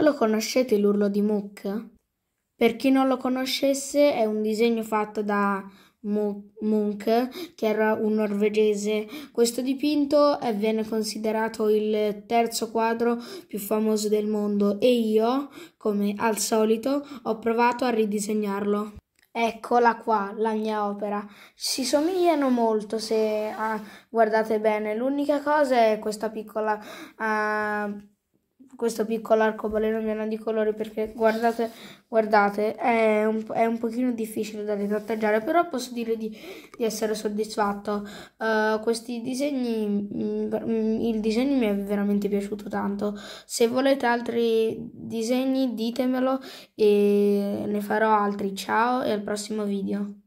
lo conoscete l'urlo di Mook? Per chi non lo conoscesse è un disegno fatto da Munch, che era un norvegese. Questo dipinto viene considerato il terzo quadro più famoso del mondo e io, come al solito, ho provato a ridisegnarlo. Eccola qua, la mia opera. Si somigliano molto se ah, guardate bene. L'unica cosa è questa piccola... Ah, questo piccolo arcobaleno pieno di colori perché guardate, guardate è, un, è un pochino difficile da ritratteggiare però posso dire di, di essere soddisfatto uh, questi disegni mm, il disegno mi è veramente piaciuto tanto se volete altri disegni ditemelo e ne farò altri ciao e al prossimo video